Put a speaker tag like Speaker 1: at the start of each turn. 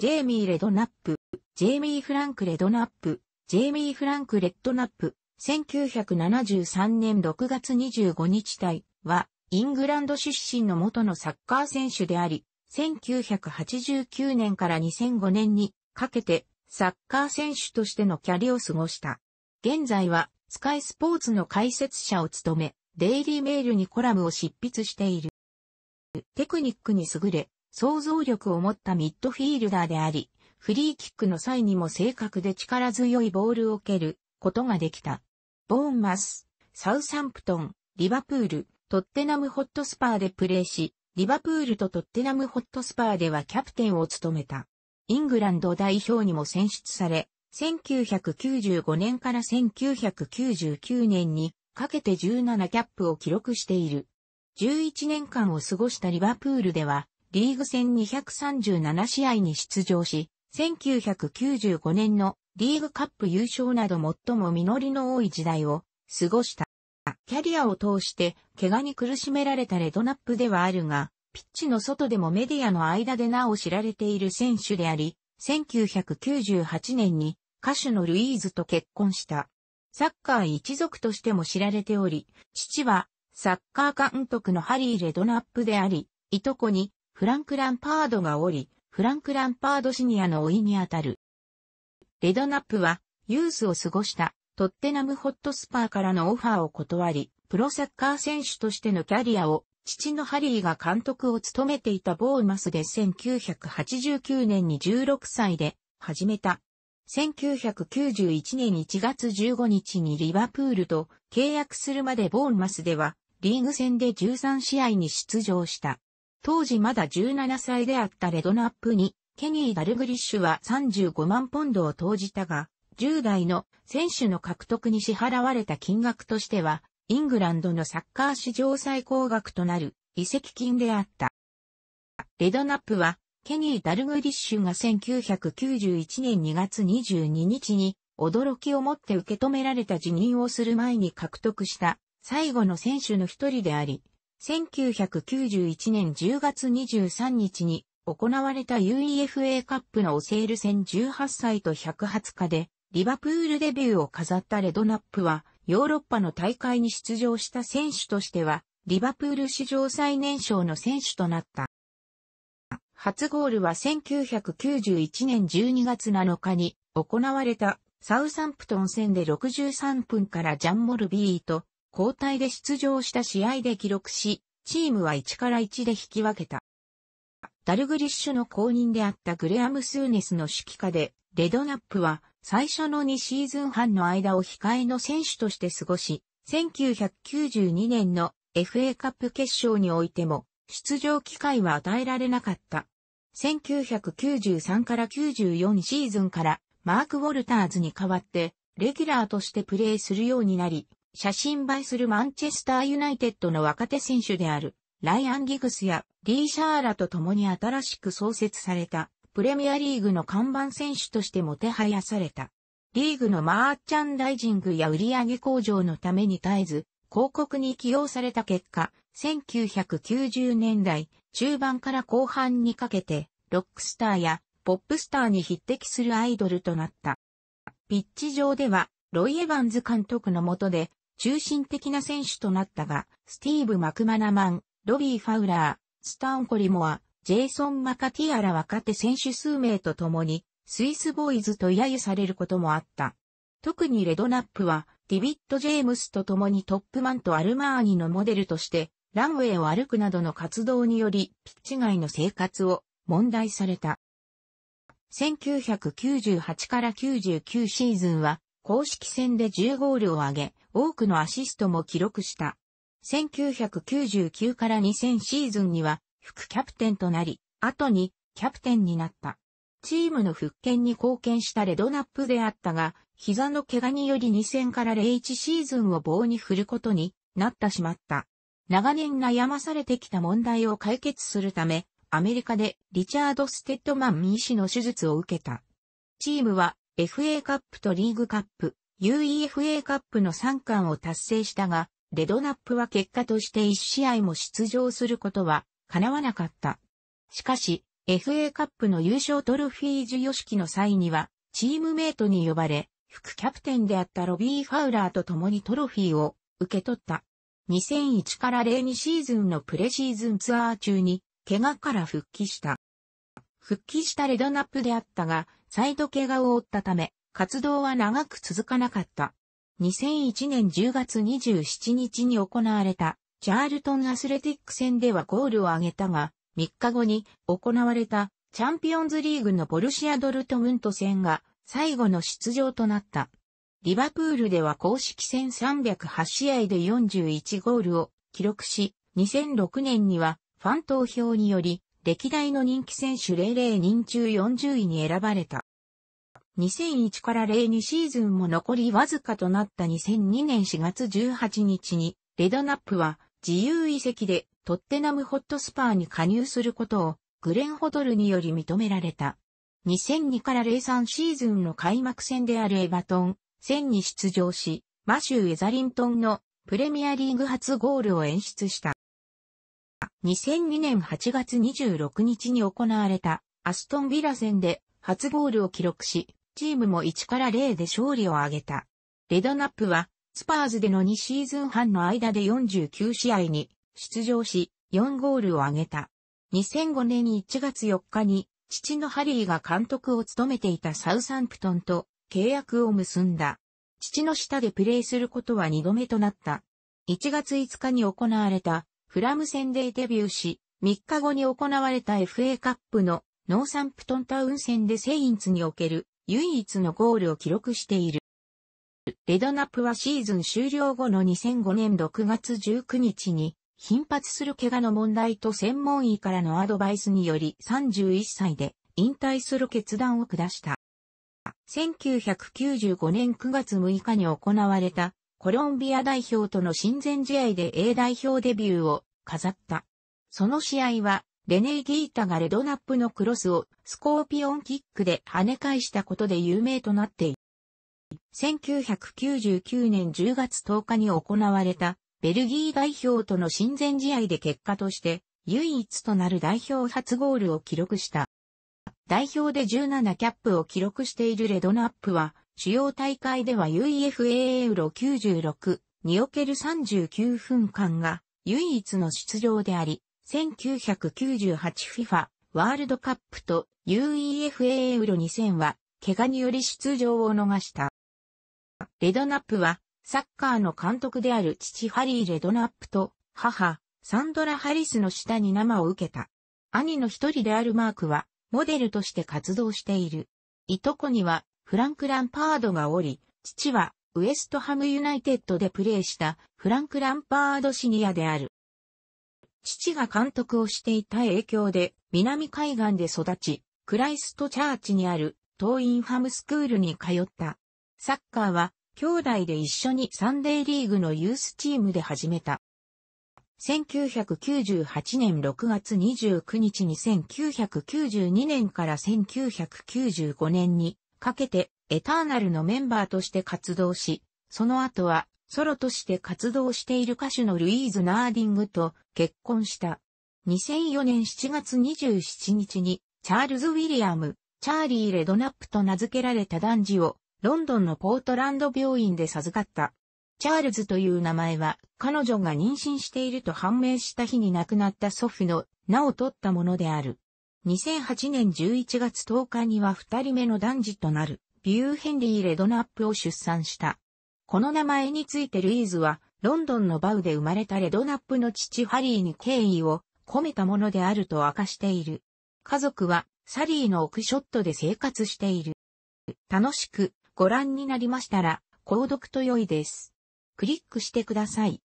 Speaker 1: ジェイミー・レドナップ、ジェイミー・フランク・レドナップ、ジェイミー・フランク・レッドナップ、1973年6月25日体は、イングランド出身の元のサッカー選手であり、1989年から2005年にかけてサッカー選手としてのキャリを過ごした。現在はスカイスポーツの解説者を務め、デイリーメールにコラムを執筆している。テクニックに優れ、想像力を持ったミッドフィールダーであり、フリーキックの際にも正確で力強いボールを蹴ることができた。ボーンマス、サウサンプトン、リバプール、トッテナムホットスパーでプレーし、リバプールとトッテナムホットスパーではキャプテンを務めた。イングランド代表にも選出され、1995年から1999年にかけて17キャップを記録している。11年間を過ごしたリバプールでは、リーグ戦237試合に出場し、1995年のリーグカップ優勝など最も実りの多い時代を過ごした。キャリアを通して怪我に苦しめられたレドナップではあるが、ピッチの外でもメディアの間でなお知られている選手であり、1998年に歌手のルイーズと結婚した。サッカー一族としても知られており、父はサッカー監督のハリー・レドナップであり、いとこにフランク・ランパードがおり、フランク・ランパードシニアの老いにあたる。レドナップは、ユースを過ごした、トッテナムホットスパーからのオファーを断り、プロサッカー選手としてのキャリアを、父のハリーが監督を務めていたボーマスで1989年に16歳で始めた。1991年1月15日にリバプールと契約するまでボーンマスではリーグ戦で13試合に出場した。当時まだ17歳であったレドナップに、ケニー・ダルグリッシュは35万ポンドを投じたが、10代の選手の獲得に支払われた金額としては、イングランドのサッカー史上最高額となる遺跡金であった。レドナップは、ケニー・ダルグリッシュが1991年2月22日に、驚きをもって受け止められた辞任をする前に獲得した最後の選手の一人であり、1991年10月23日に行われた UEFA カップのオセール戦18歳と120日で、リバプールデビューを飾ったレドナップは、ヨーロッパの大会に出場した選手としては、リバプール史上最年少の選手となった。初ゴールは1991年12月7日に行われたサウサンプトン戦で63分からジャン・モルビーと交代で出場した試合で記録し、チームは1から1で引き分けた。ダルグリッシュの後任であったグレアム・スーネスの指揮下で、レドナップは最初の2シーズン半の間を控えの選手として過ごし、1992年の FA カップ決勝においても出場機会は与えられなかった。1993から94シーズンからマーク・ウォルターズに代わってレギュラーとしてプレーするようになり、写真映えするマンチェスターユナイテッドの若手選手である、ライアン・ギグスやリー・シャーラと共に新しく創設された、プレミアリーグの看板選手としてもてはやされた。リーグのマーチャンダイジングや売上向上のために絶えず、広告に起用された結果、1990年代中盤から後半にかけて、ロックスターやポップスターに匹敵するアイドルとなった。ピッチ上では、ロイ・エヴァンズ監督の下で、中心的な選手となったが、スティーブ・マクマナマン、ロビー・ファウラー、スタン・コリモア、ジェイソン・マカティアら若手選手数名と共に、スイスボーイズと揶揄されることもあった。特にレドナップは、ディビット・ジェームスと共にトップマンとアルマーニのモデルとして、ランウェイを歩くなどの活動により、ピッチ外の生活を問題された。1998から99シーズンは、公式戦で10ゴールを挙げ、多くのアシストも記録した。1999から2000シーズンには副キャプテンとなり、後にキャプテンになった。チームの復権に貢献したレドナップであったが、膝の怪我により2000から01シーズンを棒に振ることになってしまった。長年悩まされてきた問題を解決するため、アメリカでリチャード・ステッドマン医師の手術を受けた。チームは FA カップとリーグカップ、UEFA カップの3冠を達成したが、レドナップは結果として1試合も出場することは叶わなかった。しかし、FA カップの優勝トロフィー授与式の際には、チームメイトに呼ばれ、副キャプテンであったロビー・ファウラーと共にトロフィーを受け取った。2001から02シーズンのプレシーズンツアー中に、怪我から復帰した。復帰したレドナップであったが、サイド怪我を負ったため、活動は長く続かなかった。2001年10月27日に行われた、チャールトンアスレティック戦ではゴールを挙げたが、3日後に行われた、チャンピオンズリーグのボルシア・ドルトムント戦が、最後の出場となった。リバプールでは公式戦308試合で41ゴールを記録し、2006年にはファン投票により歴代の人気選手00人中40位に選ばれた。2001から02シーズンも残りわずかとなった2002年4月18日に、レドナップは自由移籍でトッテナムホットスパーに加入することをグレンホドルにより認められた。2002から03シーズンの開幕戦であるエバトン戦に出場し、マシュー・エザリントンのプレミアリーグ初ゴールを演出した。2002年8月26日に行われたアストンビラ戦で初ゴールを記録し、チームも1から0で勝利を挙げた。レドナップは、スパーズでの2シーズン半の間で49試合に出場し、4ゴールを挙げた。2005年1月4日に、父のハリーが監督を務めていたサウサンプトンと契約を結んだ。父の下でプレーすることは2度目となった。1月5日に行われたフラム戦でデビューし、3日後に行われた FA カップのノーサンプトンタウン戦でセインツにおける唯一のゴールを記録している。レドナップはシーズン終了後の2005年6月19日に頻発する怪我の問題と専門医からのアドバイスにより31歳で引退する決断を下した。1995年9月6日に行われたコロンビア代表との親善試合で A 代表デビューを飾った。その試合は、レネイ・ギータがレドナップのクロスをスコーピオンキックで跳ね返したことで有名となっている。1999年10月10日に行われたベルギー代表との親善試合で結果として唯一となる代表初ゴールを記録した。代表で17キャップを記録しているレドナップは主要大会では UEFA ユーロ96における39分間が唯一の出場であり、1998FIFA ワールドカップと UEFA ユーロ2000は怪我により出場を逃した。レドナップはサッカーの監督である父ハリー・レドナップと母サンドラ・ハリスの下に生を受けた。兄の一人であるマークはモデルとして活動している。いとこにはフランク・ランパードがおり、父はウエストハムユナイテッドでプレーしたフランク・ランパードシニアである。父が監督をしていた影響で南海岸で育ち、クライストチャーチにあるトーインハムスクールに通った。サッカーは兄弟で一緒にサンデーリーグのユースチームで始めた。1998年6月29日に1992年から1995年にかけて、エターナルのメンバーとして活動し、その後は、ソロとして活動している歌手のルイーズ・ナーディングと結婚した。2004年7月27日に、チャールズ・ウィリアム、チャーリー・レドナップと名付けられた男児を、ロンドンのポートランド病院で授かった。チャールズという名前は、彼女が妊娠していると判明した日に亡くなった祖父の名を取ったものである。2008年11月10日には二人目の男児となる、ビューヘンリー・レドナップを出産した。この名前についてルイーズは、ロンドンのバウで生まれたレドナップの父ハリーに敬意を込めたものであると明かしている。家族は、サリーのオクショットで生活している。楽しくご覧になりましたら、購読と良いです。クリックしてください。